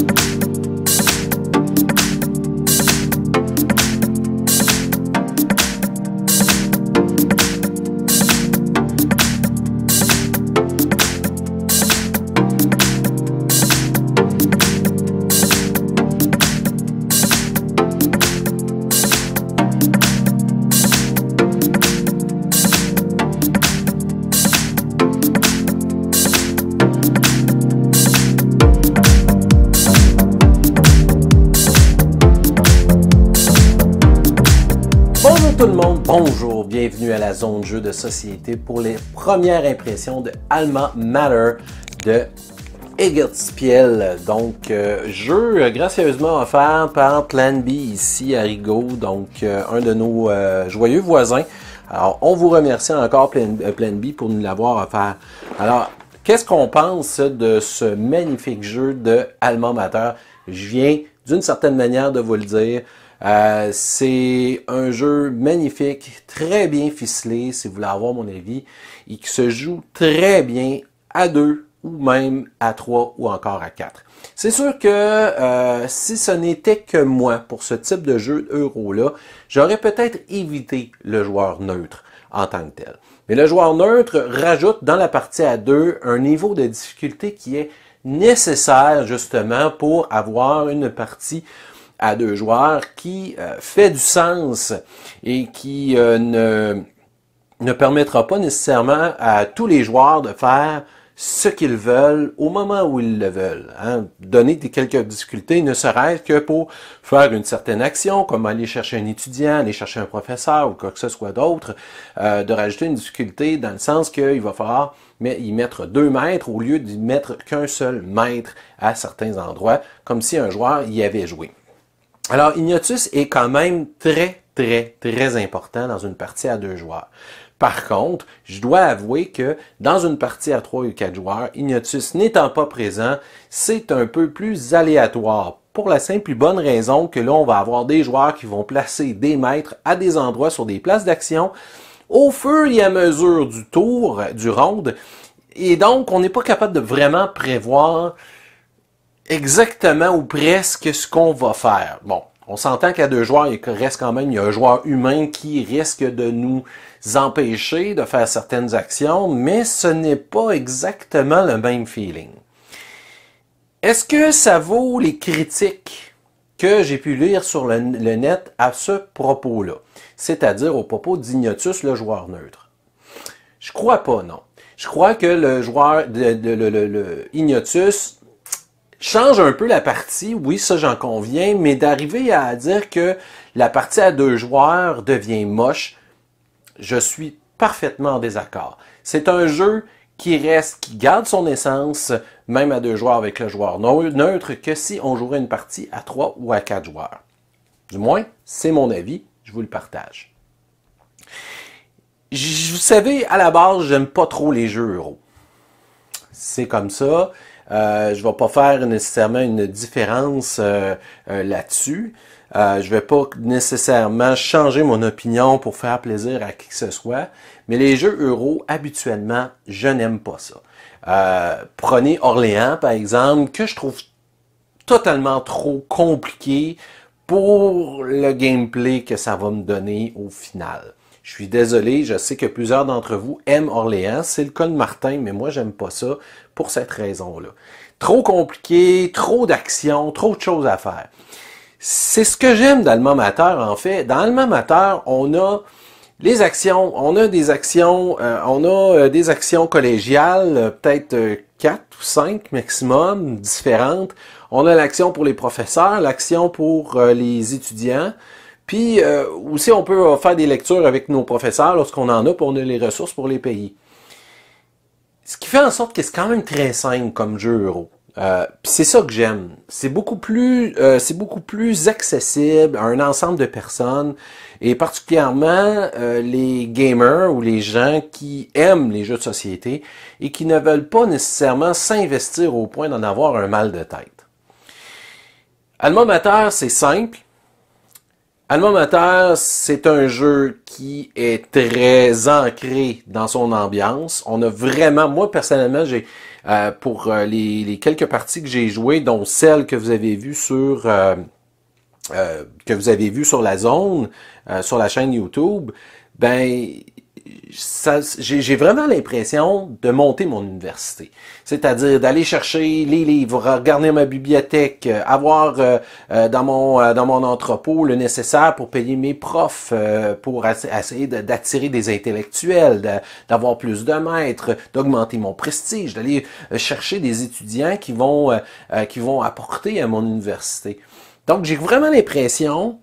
Thank you. Bonjour, bienvenue à la zone jeu de société pour les premières impressions de Alma Matter de Eggertspiel. Donc, euh, jeu euh, gracieusement offert par Plan B ici à Rigaud, donc euh, un de nos joyeux voisins. Alors, on vous remercie encore Plan, Plan B pour nous l'avoir offert. Alors, qu'est-ce qu'on pense de ce magnifique jeu de Alma Matter? Je viens d'une certaine manière de vous le dire. Euh, c'est un jeu magnifique, très bien ficelé, si vous voulez avoir mon avis, et qui se joue très bien à deux ou même à trois ou encore à quatre. C'est sûr que euh, si ce n'était que moi pour ce type de jeu euro-là, j'aurais peut-être évité le joueur neutre en tant que tel. Mais le joueur neutre rajoute dans la partie à deux un niveau de difficulté qui est nécessaire justement pour avoir une partie à deux joueurs qui euh, fait du sens et qui euh, ne, ne permettra pas nécessairement à tous les joueurs de faire ce qu'ils veulent au moment où ils le veulent. Hein. Donner des quelques difficultés, ne serait-ce que pour faire une certaine action, comme aller chercher un étudiant, aller chercher un professeur ou quoi que ce soit d'autre, euh, de rajouter une difficulté dans le sens qu'il va falloir mais y mettre deux mètres au lieu d'y mettre qu'un seul mètre à certains endroits, comme si un joueur y avait joué. Alors, Ignotus est quand même très, très, très important dans une partie à deux joueurs. Par contre, je dois avouer que dans une partie à trois ou quatre joueurs, Ignotus n'étant pas présent, c'est un peu plus aléatoire pour la simple et bonne raison que là, on va avoir des joueurs qui vont placer des maîtres à des endroits sur des places d'action au fur et à mesure du tour, du round. Et donc, on n'est pas capable de vraiment prévoir exactement ou presque ce qu'on va faire. Bon, on s'entend qu'il y a deux joueurs, il reste quand même, il y a un joueur humain qui risque de nous empêcher de faire certaines actions, mais ce n'est pas exactement le même feeling. Est-ce que ça vaut les critiques que j'ai pu lire sur le, net à ce propos-là? C'est-à-dire au propos d'Ignotus, le joueur neutre. Je crois pas, non. Je crois que le joueur de, le de Ignotus change un peu la partie, oui, ça j'en conviens, mais d'arriver à dire que la partie à deux joueurs devient moche, je suis parfaitement en désaccord. C'est un jeu qui reste, qui garde son essence, même à deux joueurs avec le joueur neutre, que si on jouerait une partie à trois ou à quatre joueurs. Du moins, c'est mon avis, je vous le partage. Vous savez, à la base, j'aime pas trop les jeux euros. C'est comme ça. Euh, je ne vais pas faire nécessairement une différence euh, euh, là-dessus. Je ne vais pas nécessairement changer mon opinion pour faire plaisir à qui que ce soit, mais les jeux euros, habituellement, je n'aime pas ça. prenez Orléans, par exemple, que je trouve totalement trop compliqué pour le gameplay que ça va me donner au final. Je suis désolé, je sais que plusieurs d'entre vous aiment Orléans, c'est le cas Martin, mais moi j'aime pas ça pour cette raison-là. Trop compliqué, trop d'actions, trop de choses à faire. C'est ce que j'aime dans le Mater, en fait. Dans le Mater, on a les actions, on a des actions, euh, on a euh, des actions collégiales, euh, peut-être quatre ou cinq maximum, différentes. On a l'action pour les professeurs, l'action pour les étudiants, puis euh, aussi, on peut euh, faire des lectures avec nos professeurs lorsqu'on en a, pour les ressources pour les pays. Ce qui fait en sorte que c'est quand même très simple comme jeu euro. Euh, c'est ça que j'aime. C'est beaucoup plus, c'est beaucoup plus accessible à un ensemble de personnes et particulièrement les gamers ou les gens qui aiment les jeux de société et qui ne veulent pas nécessairement s'investir au point d'en avoir un mal de tête. Alma Mater, c'est simple. Alma Mater, c'est un jeu qui est très ancré dans son ambiance. On a vraiment, moi personnellement, j'ai euh, pour euh, les, quelques parties que j'ai jouées, dont celle que vous avez vues sur euh, que vous avez vues sur la zone, sur la chaîne YouTube, ben j'ai vraiment l'impression de monter mon université. C'est-à-dire d'aller chercher les livres, regarder ma bibliothèque, euh, avoir euh, euh, dans, mon, dans mon entrepôt le nécessaire pour payer mes profs, pour essayer d'attirer des intellectuels, d'avoir plus de maîtres, d'augmenter mon prestige, d'aller chercher des étudiants qui vont, qui vont apporter à mon université. Donc j'ai vraiment l'impression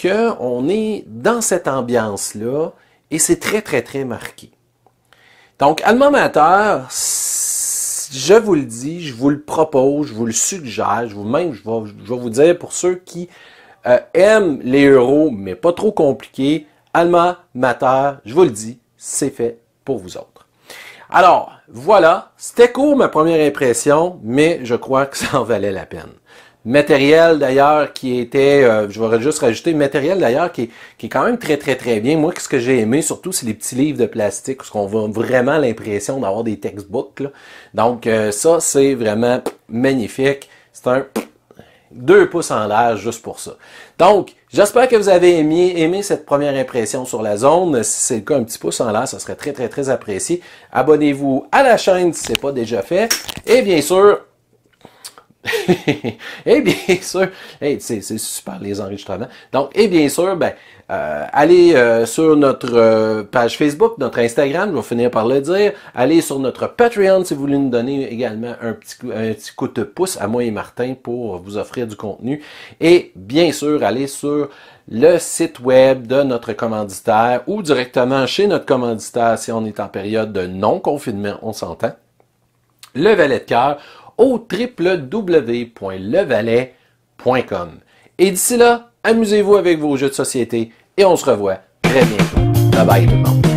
qu'on est dans cette ambiance-là, et c'est très, très, très marqué. Donc, Alma mater je vous le dis, je vous le propose, je vous le suggère, je vous même, je vais, vous dire pour ceux qui euh, aiment les euros, mais pas trop compliqués, Alma mater je vous le dis, c'est fait pour vous autres. Alors, voilà, c'était court ma première impression, mais je crois que ça en valait la peine. Matériel d'ailleurs qui était, euh, je vais juste rajouter, matériel d'ailleurs qui, qui, est quand même très très très bien. Moi, ce que j'ai aimé surtout, c'est les petits livres de plastique, parce qu'on a vraiment l'impression d'avoir des textbooks. Donc euh, ça, c'est vraiment magnifique. C'est un deux pouces en l'air juste pour ça. Donc, j'espère que vous avez aimé, aimé cette première impression sur la zone. Si c'est le cas, un petit pouce en l'air, ça serait très, très, très apprécié. Abonnez-vous à la chaîne si ce n'est pas déjà fait. Et bien sûr, et eh bien sûr, eh, c'est super les enregistrements. Donc, et eh bien sûr, ben, euh, allez euh, sur notre euh, page Facebook, notre Instagram, je vais finir par le dire. Allez sur notre Patreon si vous voulez nous donner également un petit, coup, un petit coup de pouce à moi et Martin pour vous offrir du contenu. Et bien sûr, allez sur le site web de notre commanditaire ou directement chez notre commanditaire si on est en période de non-confinement, on s'entend. Le valet de cœur au www.levalet.com. Et d'ici là, amusez-vous avec vos jeux de société et on se revoit très bientôt. Bye bye tout le monde.